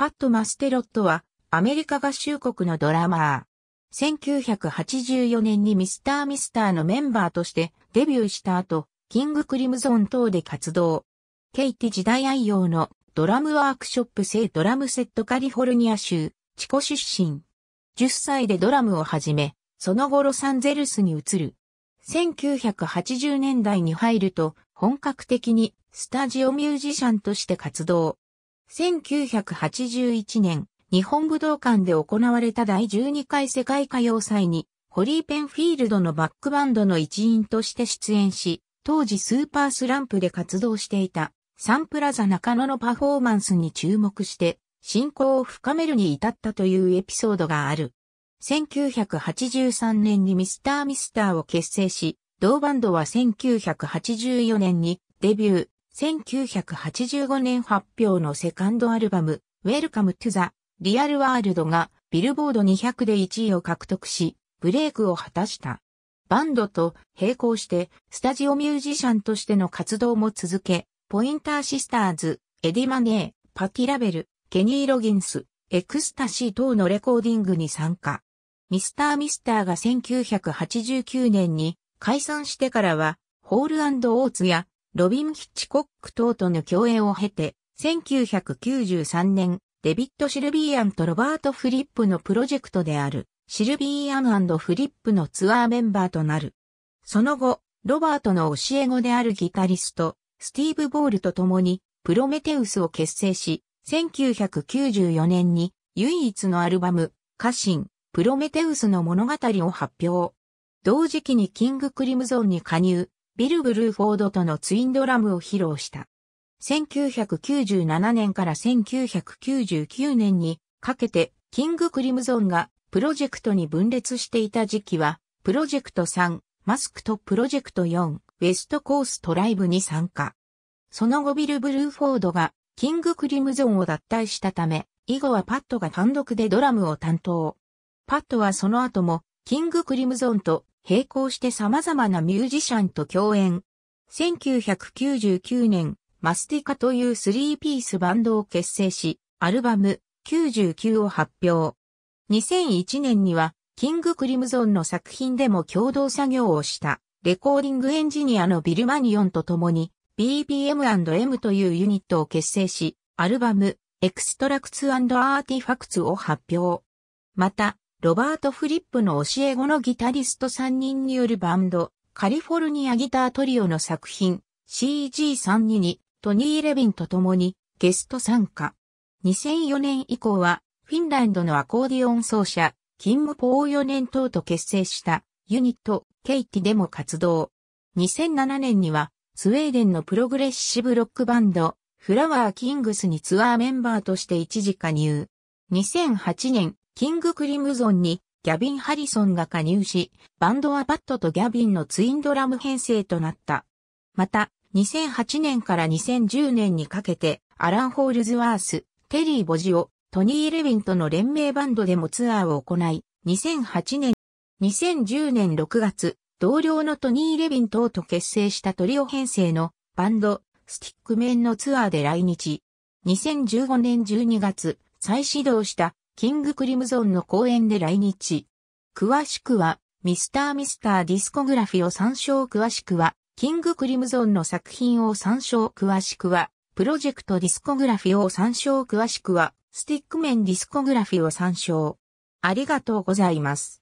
パット・マステロットは、アメリカ合衆国のドラマー。1984年にミスター・ミスターのメンバーとしてデビューした後、キング・クリムゾン等で活動。ケイティ時代愛用のドラムワークショップ制ドラムセットカリフォルニア州、チコ出身。10歳でドラムを始め、その後ロサンゼルスに移る。1980年代に入ると、本格的にスタジオミュージシャンとして活動。1981年、日本武道館で行われた第12回世界歌謡祭に、ホリー・ペンフィールドのバックバンドの一員として出演し、当時スーパースランプで活動していたサンプラザ中野のパフォーマンスに注目して、信仰を深めるに至ったというエピソードがある。1983年にミスターミスターを結成し、同バンドは1984年にデビュー、1985年発表のセカンドアルバム、Welcome to the Real World がビルボード200で1位を獲得し、ブレイクを果たした。バンドと並行して、スタジオミュージシャンとしての活動も続け、ポインターシスターズ、エディ・マネー、パティ・ラベル、ケニー・ロギンス、エクスタシー等のレコーディングに参加。ミスター・ミスターが1989年に解散してからは、ホールオーツやロビン・ヒッチコック等との共演を経て、1993年、デビッド・シルビーアンとロバート・フリップのプロジェクトである、シルビーアンフリップのツアーメンバーとなる。その後、ロバートの教え子であるギタリスト、スティーブ・ボールと共に、プロメテウスを結成し、1994年に唯一のアルバム、家臣、プロメテウスの物語を発表。同時期にキング・クリムゾンに加入、ビル・ブルーフォードとのツインドラムを披露した。1997年から1999年にかけてキング・クリムゾンがプロジェクトに分裂していた時期は、プロジェクト3、マスクとプロジェクト4、ウェストコーストライブに参加。その後ビル・ブルーフォードがキング・クリムゾンを脱退したため、以後はパットが単独でドラムを担当。パットはその後もキング・クリムゾンと並行して様々なミュージシャンと共演。1999年、マスティカというスリーピースバンドを結成し、アルバム99を発表。2001年には、キングクリムゾンの作品でも共同作業をした、レコーディングエンジニアのビルマニオンと共に、BPM&M というユニットを結成し、アルバム、エクストラクツアーティファクツを発表。また、ロバート・フリップの教え子のギタリスト3人によるバンド、カリフォルニアギタートリオの作品 CG32 にトニー・レビンと共にゲスト参加。2004年以降はフィンランドのアコーディオン奏者、キンム・ポーヨネン等と結成したユニット、ケイティでも活動。2007年にはスウェーデンのプログレッシブロックバンド、フラワー・キングスにツアーメンバーとして一時加入。2008年、キングクリムゾンにギャビン・ハリソンが加入し、バンドはバットとギャビンのツインドラム編成となった。また、2008年から2010年にかけて、アラン・ホールズワース、テリー・ボジオ、トニー・レヴィンとの連名バンドでもツアーを行い、2008年、2010年6月、同僚のトニー・レヴィン等と結成したトリオ編成のバンド、スティックメンのツアーで来日。2015年12月、再始動したキングクリムゾンの公演で来日。詳しくは、ミスターミスターディスコグラフィを参照詳しくは、キングクリムゾンの作品を参照詳しくは、プロジェクトディスコグラフィを参照詳しくは、スティックメンディスコグラフィを参照。ありがとうございます。